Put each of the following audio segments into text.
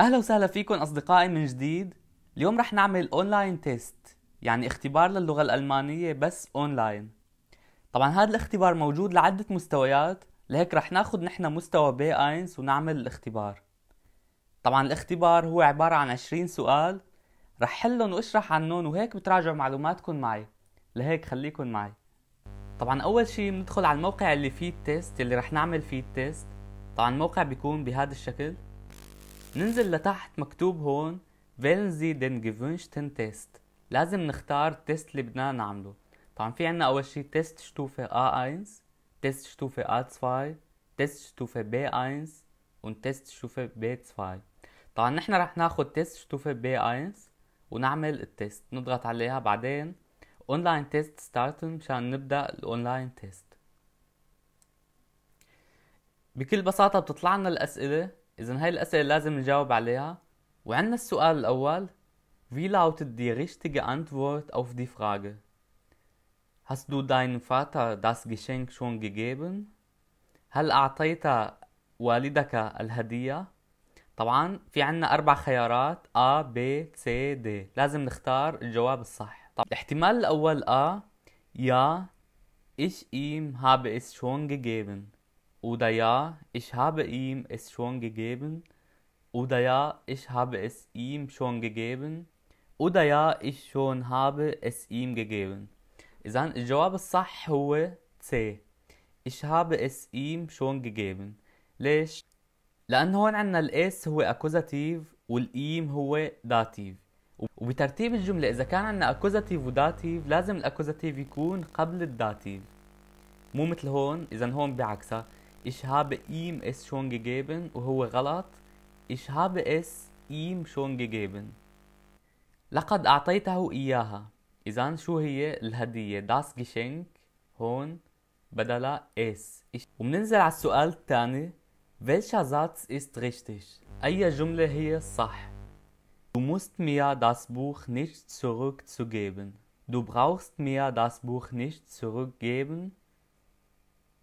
اهلا وسهلا فيكم اصدقائي من جديد اليوم رح نعمل اونلاين تيست يعني اختبار للغه الالمانيه بس اونلاين طبعا هذا الاختبار موجود لعده مستويات لهيك رح ناخد نحن مستوى بي اينس ونعمل الاختبار طبعا الاختبار هو عباره عن 20 سؤال رح حلهم واشرح عنهم وهيك بتراجعوا معلوماتكم معي لهيك خليكن معي طبعا اول شي بندخل على الموقع اللي فيه التيست اللي رح نعمل فيه التيست طبعا الموقع بيكون بهذا الشكل ننزل لتحت مكتوب هون wählen دين den gewünschten لازم نختار تيست اللي بدنا نعمله طبعا في عنا أول شي تيست شتوفة A1 تيست شتوفة A2 تيست شتوفة B1 تيست شتوفة B2 طبعا نحن رح ناخد تيست شتوفة B1 ونعمل التيست نضغط عليها بعدين اونلاين تيست ستارت مشان نبدا الاونلاين تيست بكل بساطه بتطلع لنا الاسئله إذا هاي الأسئلة لازم نجاوب عليها وعندنا السؤال الأول Wie lautet die richtige Antwort auf die Frage? Hast du deinem Vater das Geschenk schon gegeben? هل أعطيت والدك الهدية؟ طبعا في عندنا أربع خيارات A, B, C, D لازم نختار الجواب الصح طب الاحتمال الأول A يا ich ihm habe es schon gegeben Oder ja, ich habe ihm es schon gegeben. Oder ja, ich habe es ihm schon gegeben. Oder ja, ich schon habe es ihm gegeben. إذا الجواب الصح هو C. Ich habe es ihm schon gegeben. ليش؟ لأن هون عندنا الإس هو أكوزاتيف والإيم هو داتيف. وبترتيب الجملة إذا كان عنا أكوزاتيف وداتيف لازم الأكوزاتيف يكون قبل الداتيف. مو مثل هون إذا هون بعكسها Ich habe ihm es schon gegeben وهو غلط Ich habe es ihm schon gegeben لقد أعطيته إياها إذا شو هي الهدية das Geschenk هون بدل es ومننزل على السؤال الثاني Welcher Satz ist richtig? أي جملة هي صح؟ Du musst mir das Buch nicht zurückzugeben. Du brauchst mir das Buch nicht zurückgeben.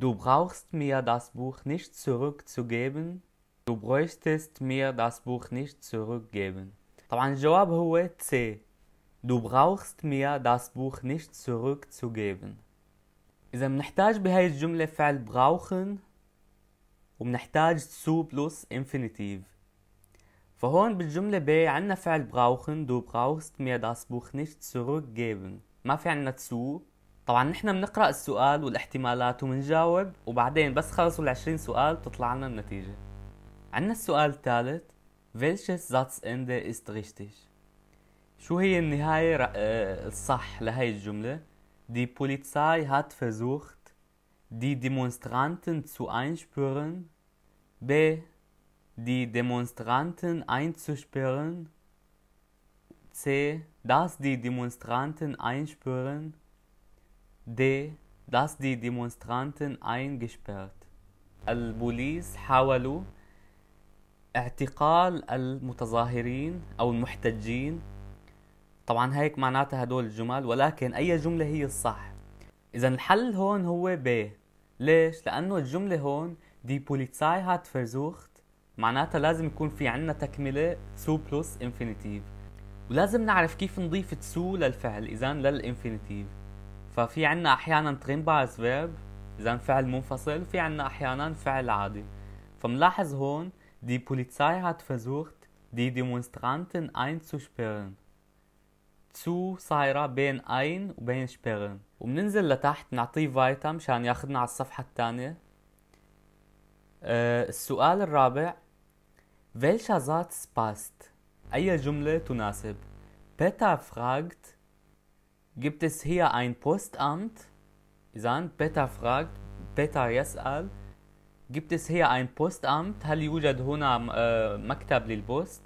Du brauchst mir das Buch nicht zurückzugeben. Du bräuchtest mir das Buch nicht zurückgeben. طبعا الجواب هو C. Du brauchst mir das Buch nicht zurückzugeben. إذا بنحتاج بهاي الجملة فعل brauchen وبنحتاج zu plus infinitiv. فهون بالجملة ب عنا فعل brauchen du brauchst mir das Buch nicht zurückgeben. ما في عنا zu طبعا نحن بنقرا السؤال والاحتمالات وبنجاوب وبعدين بس خلصوا ال20 سؤال بتطلع لنا النتيجه عندنا السؤال الثالث welches Satzende ist richtig شو هي النهاية الصح لهي الجملة Die Polizei hat versucht die Demonstranten zu einspüren. B die Demonstranten einzusperren C dass die Demonstranten einspüren. D. dass die Demonstranten eingesperrt. البوليس حاولوا اعتقال المتظاهرين أو المحتجين طبعا هيك معناتها هدول الجمل ولكن أي جملة هي الصح إذا الحل هون هو ب ليش؟ لأنه الجملة هون دي بوليتساي هات فيرزوخت معناتها لازم يكون في عندنا تكملة سو بلس انفينيتيف ولازم نعرف كيف نضيف تسو للفعل إذا للانفينيتيف ففي عنا احيانا تريمبارس فيرب اذا فعل منفصل في عنا احيانا فعل عادي فملاحظ هون دي بوليتساي هات versucht دي ديمونسترانتن اين سبيرن تسو صايرة بين اين وبين سبيرن وبننزل لتحت نعطيه فايتا مشان ياخذنا على الصفحة الثانية أه السؤال الرابع welcher Satz passt أي جملة تناسب Peter fragt gibt es hier ein Postamt? Isan, Beta fragt, Beta Yas'al, gibt es hier ein Postamt? هل يوجد هنا مكتب للبوست؟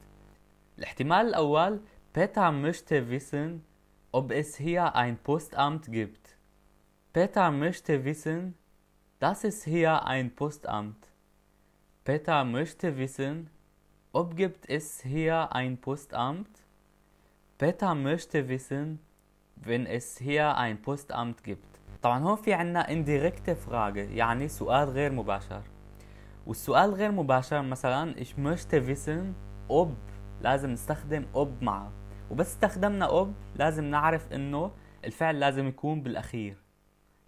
الاحتمال الأول Peter möchte wissen, ob es hier ein Postamt gibt. Peter möchte wissen, dass es hier ein Postamt. Peter möchte wissen, ob gibt es hier ein Postamt? Peter möchte wissen, wenn es hier ein Postamt gibt طبعا هون في عنا indirekte Frage يعني سؤال غير مباشر والسؤال غير مباشر مثلا ich möchte wissen ob لازم نستخدم ob معه وبس استخدمنا ob لازم نعرف انه الفعل لازم يكون بالاخير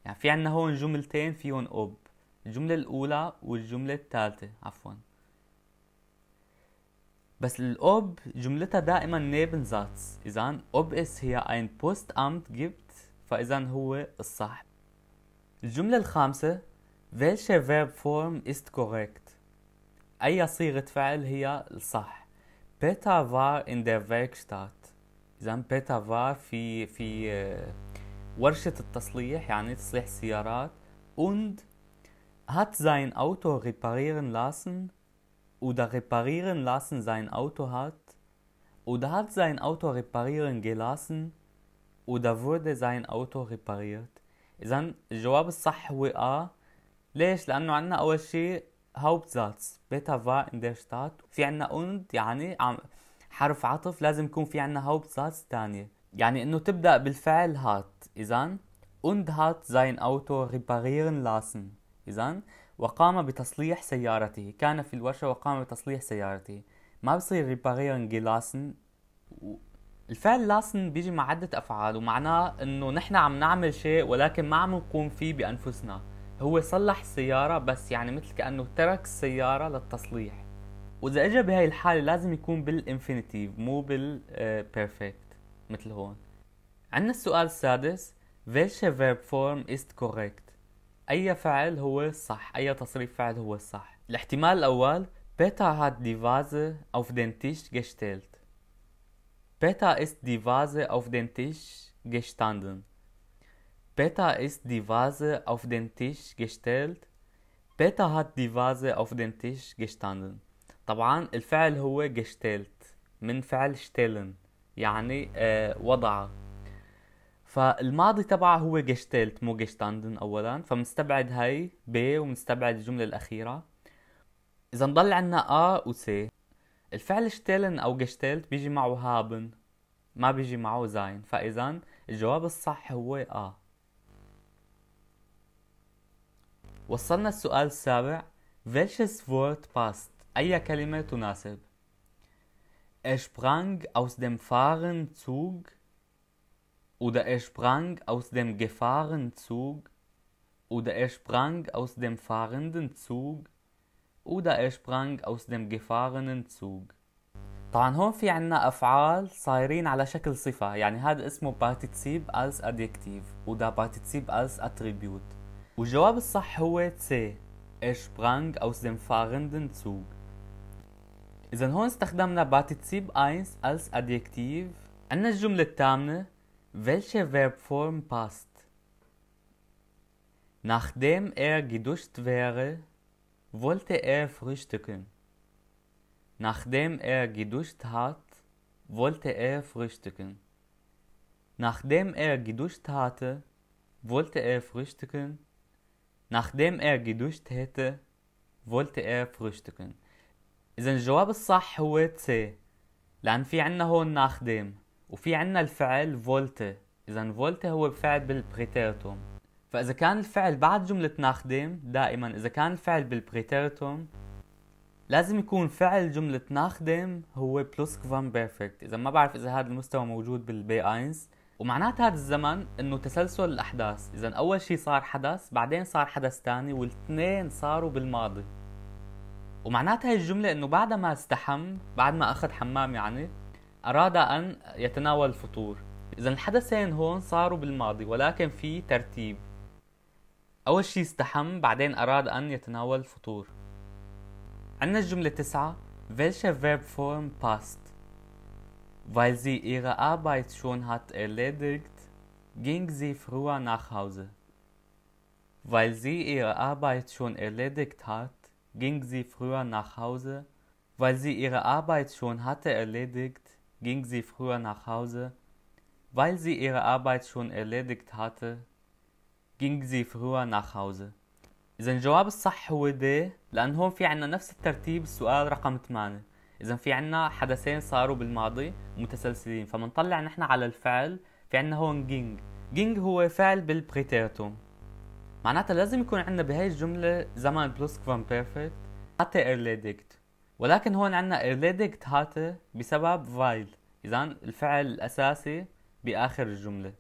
يعني في عنا هون جملتين فيهم ob الجملة الأولى والجملة الثالثة عفواً بس الأوب جملتها دائما نيبن ذاتس إذا أوب إس هي أين بوست أمت جبت فإذا هو الصح الجملة الخامسة welche verb form ist korrekt أي صيغة فعل هي الصح Peter war in der Werkstatt إذا Peter war في في آه، ورشة التصليح يعني تصليح سيارات und hat sein Auto reparieren lassen oder reparieren lassen sein Auto hat oder hat sein Auto reparieren gelassen oder wurde sein Auto repariert إذا الجواب الصح هو آه ليش لأنه عنا أول شيء هاوبتزاتس بيتا فا in der Stadt في عنا und يعني حرف عطف لازم يكون في عنا هاوبتزاتس تانية يعني إنه تبدأ بالفعل هات إذا und hat sein Auto reparieren lassen إذا وقام بتصليح سيارته كان في الورشة وقام بتصليح سيارته ما بصير ريباريرنج لاسن الفعل لاسن بيجي مع عدة أفعال ومعناه إنه نحن عم نعمل شيء ولكن ما عم نقوم فيه بأنفسنا هو صلح السيارة بس يعني مثل كأنه ترك السيارة للتصليح وإذا إجا بهاي الحالة لازم يكون بالإنفينيتيف مو بالبرفكت مثل هون عندنا السؤال السادس welche verb form ist korrekt اي فعل هو الصح اي تصريف فعل هو الصح الاحتمال الاول بيتا هات دي فازه اوف دنتيش جشتيلت بيتا اس دي فازه اوف دنتيش جشتاندن بيتا اس دي فازه اوف دنتيش جشتيلت بيتا هات دي فازه اوف دنتيش جشتاندن طبعا الفعل هو جشتيلت من فعل شتيلن يعني آه وضع فالماضي تبعه هو جشتلت مو جشتاندن اولا فمنستبعد هاي ب ومنستبعد الجمله الاخيره اذا نضل عنا ا و سي الفعل شتيلن او جشتلت بيجي معه هابن ما بيجي معه زاين فاذا الجواب الصح هو ا وصلنا السؤال السابع welches Wort passt اي كلمه تناسب sprang aus dem fahren Zug oder er sprang aus dem Gefahrenzug, oder er sprang aus dem fahrenden Zug, oder er sprang aus dem gefahrenen Zug. طبعا هون في عنا أفعال صايرين على شكل صفة يعني هذا اسمه participe as adjective وده participe as attribute والجواب الصح هو C Er sprang aus dem fahrenden Zug إذا هون استخدمنا participe 1 as adjective عنا الجملة الثامنة welche Verbform passt. Nachdem er geduscht wäre, wollte er frühstücken. Nachdem er geduscht hat, wollte er frühstücken. Nachdem er geduscht hatte, wollte er frühstücken. Nachdem er geduscht hätte, wollte er frühstücken. إذا الجواب الصح هو C لأن في عندنا هون nachdem وفي عندنا الفعل فولتا اذا فولتا هو فعل بالبريتيرتوم فاذا كان الفعل بعد جمله ناخدم دائما اذا كان الفعل بالبريتيرتوم لازم يكون فعل جملة ناخدم هو بلوسك كفان بيرفكت إذا ما بعرف إذا هذا المستوى موجود بالبي أينز ومعنات هذا الزمن إنه تسلسل الأحداث إذا أول شيء صار حدث بعدين صار حدث تاني والاثنين صاروا بالماضي ومعناتها هاي الجملة إنه بعد ما استحم بعد ما أخذ حمام يعني أراد أن يتناول الفطور إذا الحدثين هون صاروا بالماضي ولكن في ترتيب أول شيء استحم بعدين أراد أن يتناول الفطور عندنا الجملة تسعة welche Verb Form passt weil sie ihre Arbeit schon hat erledigt ging sie früher nach Hause weil sie ihre Arbeit schon erledigt hat ging sie früher nach Hause weil sie ihre Arbeit schon hatte erledigt ging sie früher nach Hause, weil sie ihre Arbeit schon erledigt hatte. ging sie früher nach Hause. إذا الجواب الصح هو د لأن هون في عنا نفس الترتيب السؤال رقم 8 إذا في عنا حدثين صاروا بالماضي متسلسلين فمنطلع نحن على الفعل في عنا هون جينج جينج هو فعل بالبريتيرتوم معناتها لازم يكون عنا بهاي الجملة زمان بلوس كوان بيرفكت حتى erledigt ولكن هون عنا erledigt hatte بسبب weil إذا الفعل الأساسي بآخر الجملة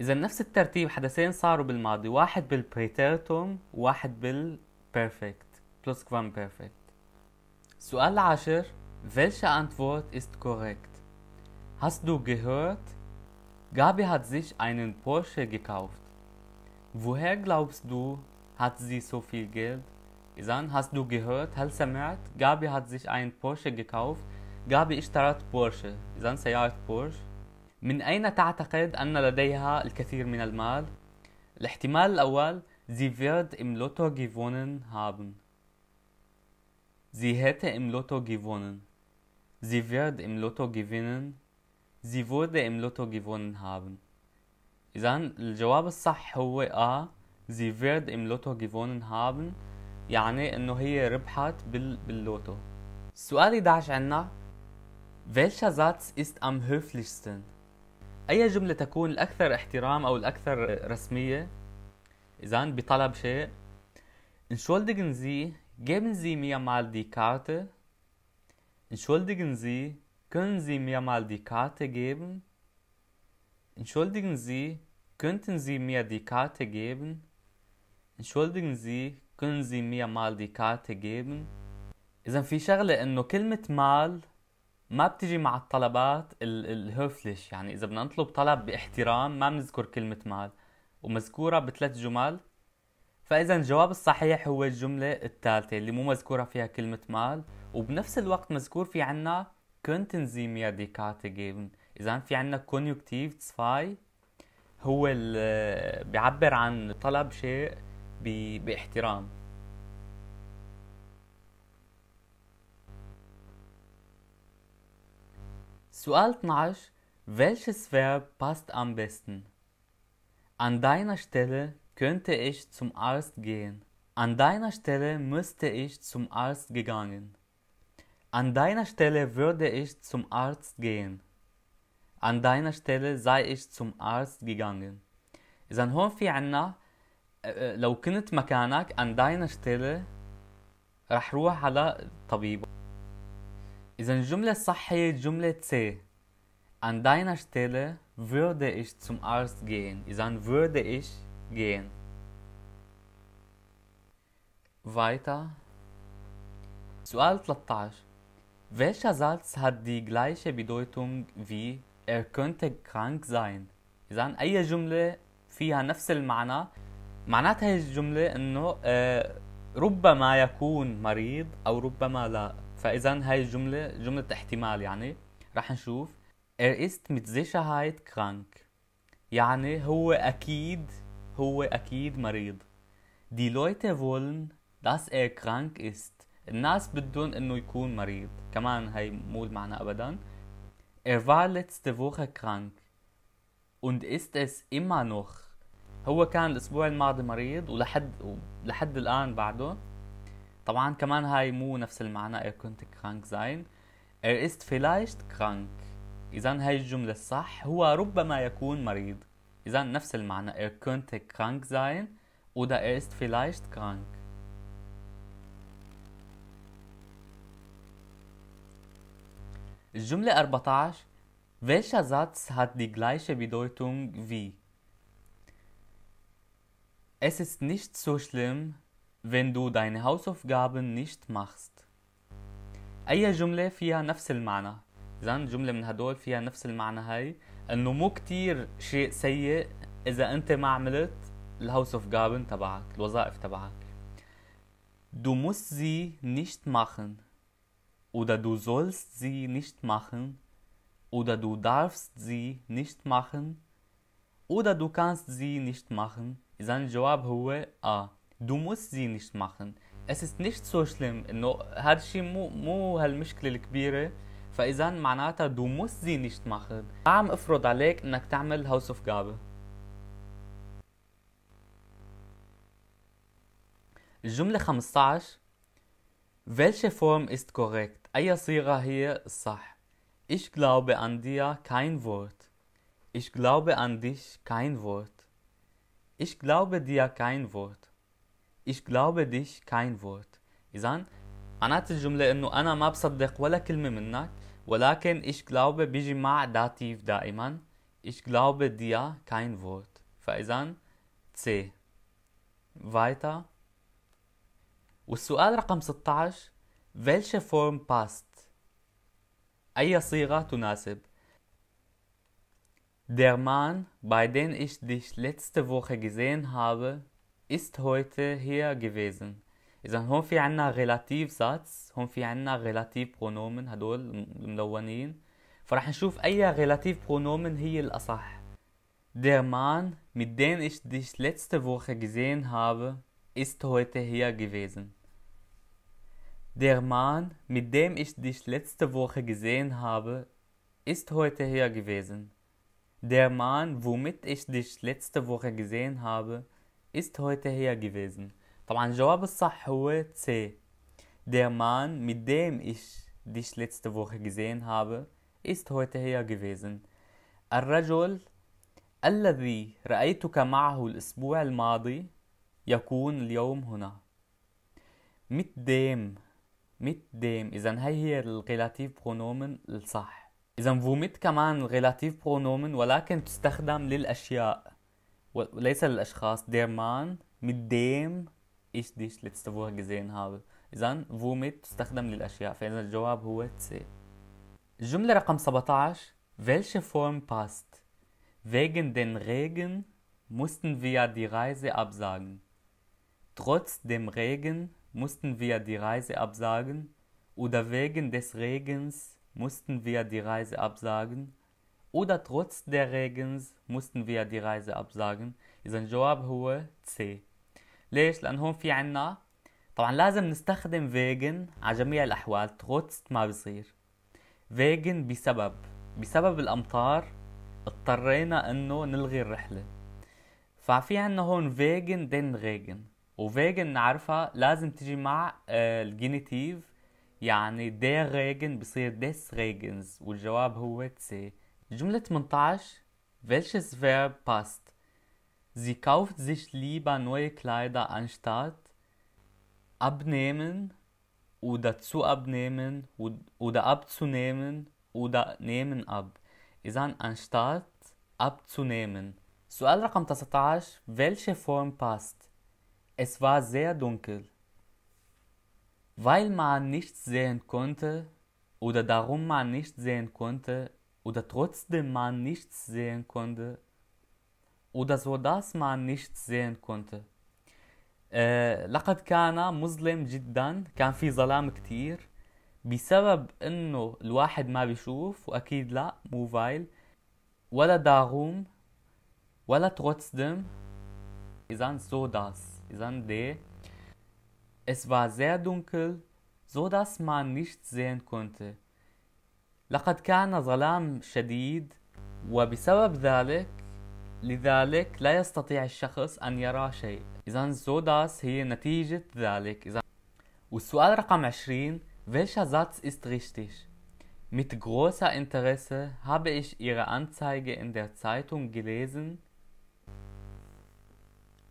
إذا نفس الترتيب حدثين صاروا بالماضي واحد بالبريتيرتوم وواحد بالبيرفكت بلس كوان بيرفكت السؤال العاشر welche Antwort إست كوريكت Hast du gehört غابي hat sich einen Porsche gekauft Woher glaubst du hat sie so viel Geld Isan, hast du gehört? هل سمعت? Gabi hat sich einen Porsche gekauft. Gabi اشترت بورشه. إذا سيارة بورش. من أين تعتقد أن لديها الكثير من المال؟ الاحتمال الأول Sie wird im Lotto gewonnen haben. Sie hätte im Lotto gewonnen. Sie wird im Lotto gewinnen. Sie wurde im Lotto gewonnen haben. إذا الجواب الصح هو A. Sie wird im Lotto gewonnen haben. يعني انه هي ربحت بال... باللوتو السؤال 11 عنا Welcher Satz ist am höflichsten? أي جملة تكون الأكثر احترام أو الأكثر رسمية؟ إذا بطلب شيء Entschuldigen Sie, geben Sie mir mal die Karte. Entschuldigen Sie, können Sie mir mal die Karte geben? Entschuldigen Sie, könnten Sie mir die Karte geben? Entschuldigen Sie, كنزي ميا مال دي كارتي جيبن اذا في شغله انه كلمه مال ما بتجي مع الطلبات الهوفلش يعني اذا بدنا نطلب طلب باحترام ما بنذكر كلمه مال ومذكوره بثلاث جمل فاذا الجواب الصحيح هو الجمله الثالثه اللي مو مذكوره فيها كلمه مال وبنفس الوقت مذكور في عنا كنتنزي ميا دي كارتي جيبن اذا في عنا كونيوكتيف تسفاي هو اللي بيعبر عن طلب شيء باحترام Sual 12. Welches Verb passt am besten? An deiner Stelle könnte ich zum Arzt gehen. An deiner Stelle müsste ich zum Arzt gegangen. An deiner Stelle würde ich zum Arzt gehen. An deiner Stelle sei ich zum Arzt gegangen. إذا هون في عنا لو كنت مكانك انداين اشتري رح روح على طبيب اذا الجمله الصح هي جمله سي انداين اشتري würde ich zum arzt gehen اذا würde ich gehen weiter سؤال 13 welcher satz hat die gleiche bedeutung wie er könnte krank sein اذا اي جمله فيها نفس المعنى معنات هاي الجملة انه آه، ربما يكون مريض او ربما لا فاذا هاي الجملة جملة احتمال يعني رح نشوف Er ist mit Sicherheit krank يعني هو أكيد هو أكيد مريض Die Leute wollen dass er krank ist الناس بدون إنه يكون مريض كمان هاي مو المعنى أبدا Er war letzte Woche krank und ist es immer noch هو كان الاسبوع الماضي مريض ولحد لحد الان بعده طبعا كمان هاي مو نفس المعنى er كنت كرانك زين ار ist vielleicht krank اذا هاي الجملة الصح هو ربما يكون مريض اذا نفس المعنى اير كنت كرانك زين oder er ist vielleicht krank الجملة 14 Welcher Satz hat die gleiche Bedeutung wie Es ist nicht so schlimm, wenn du deine Hausaufgaben nicht machst. أي جملة فيها نفس المعنى إذا جملة من هدول فيها نفس المعنى هاي إنه مو كتير شيء سيء إذا أنت ما عملت الهاوس أوف جابن تبعك الوظائف تبعك Du musst sie nicht machen oder du sollst sie nicht machen oder du darfst sie nicht machen oder du kannst sie nicht machen Sein Jawab هو آه. Du musst sie nicht machen. Es ist nicht so schlimm إنه هذا الشيء مو مو هالمشكلة الكبيرة فإذا معناتها du musst sie nicht machen. ما عم أفرض عليك إنك تعمل House of Gabe. الجملة 15 Welche Form ist korrekt? أي صيغة هي الصح؟ Ich glaube an dir kein Wort. Ich glaube an dich kein Wort. Ich glaube dir kein Wort. Ich glaube dich kein Wort. إذا معنات الجملة إنه أنا ما بصدق ولا كلمة منك ولكن ich glaube بيجي مع داتيف دائما ich glaube dir kein Wort. فإذا C. Weiter. والسؤال رقم 16 welche Form passt؟ أي صيغة تناسب؟ Der Mann, bei dem ich dich letzte Woche gesehen habe, ist heute hier gewesen. إذا هون في عنا relative sats هون في عنا relative pronomen هدول الملونين فرح نشوف أي relative pronomen هي الأصح Der Mann, mit dem ich dich letzte Woche gesehen habe, ist heute hier gewesen. Der Mann, mit dem ich dich letzte Woche gesehen habe, ist heute hier gewesen. Der Mann, womit ich dich letzte Woche gesehen habe, ist heute hier gewesen. طبعا الجواب الصح هو C. Der Mann, mit dem ich dich letzte Woche gesehen habe, ist heute hier gewesen. الرجل الذي رأيتك معه الأسبوع الماضي يكون اليوم هنا. Mit dem, mit dem. إذا هي هي الغلاتيف برونومن الصح. إذا فوميت كمان غيلاتيف برونومن ولكن تستخدم للأشياء وليس للأشخاص ديرمان mit dem ich dich letzte Woche gesehen habe إذا فوميت تستخدم للأشياء فإذا الجواب هو C الجملة رقم 17 welche Form passt wegen den Regen mussten wir die Reise absagen trotz dem Regen mussten wir die Reise absagen oder wegen des Regens mussten wir die Reise absagen oder trotz der Regens mussten wir die Reise absagen إذا الجواب هو C ليش؟ لأن هون في عنا طبعا لازم نستخدم فيجن على جميع الأحوال trotz ما بصير فيجن بسبب بسبب الأمطار اضطرينا إنه نلغي الرحلة ففي عنا هون den regen و وفيجن نعرفها لازم تجي مع آه، الجينيتيف يعني دير ريجن بصير ديس ريجنز والجواب هو C جملة 18 Welches Verb passt? Sie kauft sich lieber neue Kleider anstatt abnehmen oder zu abnehmen oder abzunehmen oder nehmen ab. إذا anstatt abzunehmen. سؤال رقم 19 Welche Form passt? Es war sehr dunkel. weil man nichts sehen konnte oder darum man nichts sehen konnte oder trotzdem man nichts sehen konnte oder so dass man nichts sehen konnte لقد كان مظلم جدا كان في ظلام كتير بسبب انه الواحد ما بيشوف واكيد لا موبايل ولا داغوم ولا تروتسدم اذا سو داس اذا دي Es war sehr dunkel, so dass man nichts sehen konnte. لقد كان ظلام شديد وبسبب ذلك لذلك لا يستطيع الشخص أن يرى شيء إذا das هي نتيجة ذلك إذا والسؤال رقم 20 welcher Satz ist richtig Mit großer Interesse habe ich Ihre Anzeige in der Zeitung gelesen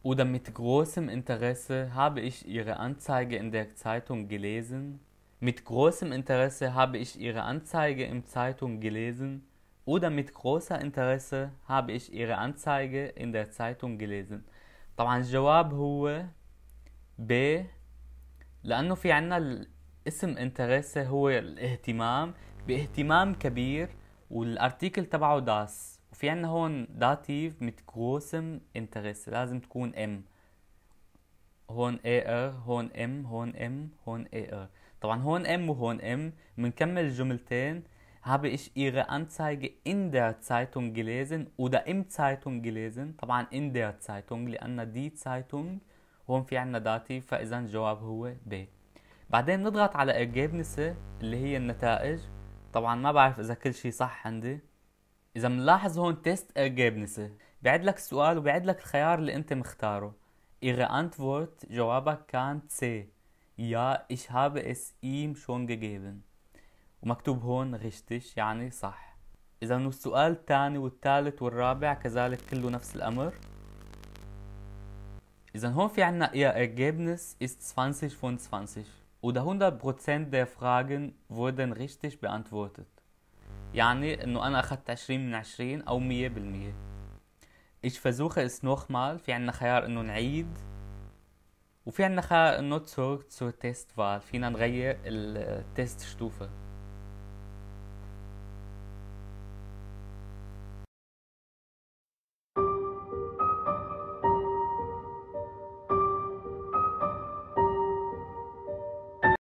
oder mit großem Interesse habe ich Ihre Anzeige in der Zeitung gelesen, mit großem Interesse habe ich Ihre Anzeige in Zeitung gelesen, oder mit großer Interesse habe ich Ihre Anzeige in der Zeitung gelesen. طبعا الجواب هو ب لأنه في عنا اسم انترسه هو الاهتمام باهتمام كبير والارتيكل تبعه داس وفي عندنا هون داتيف مت großem Interesse لازم تكون ام هون اي ار هون ام هون ام هون اي ار طبعا هون ام وهون ام بنكمل الجملتين habe ich ihre Anzeige in der Zeitung gelesen oder im Zeitung gelesen طبعا in der Zeitung لأن دي Zeitung هون في عنا داتيف فإذا الجواب هو ب بعدين نضغط على Ergebnisse اللي هي النتائج طبعا ما بعرف إذا كل شي صح عندي اذا بنلاحظ هون تيست ergebnisse بعد لك السؤال وبعد لك الخيار اللي انت مختاره ihre Antwort جوابك كان سي يا ich هاب اس ايم شون gegeben ومكتوب هون غشتش يعني صح اذا السؤال الثاني والثالث والرابع كذلك كله نفس الامر اذا هون في عنا ihr Ergebnis ist 20 von 20 und 100% der Fragen wurden richtig beantwortet يعني انه انا اخذت 20 من 20 او 100% ich versuche es nochmal في عنا خيار انه نعيد وفي عنا خيار انه zurück تيست فال فينا نغير التيست شتوفه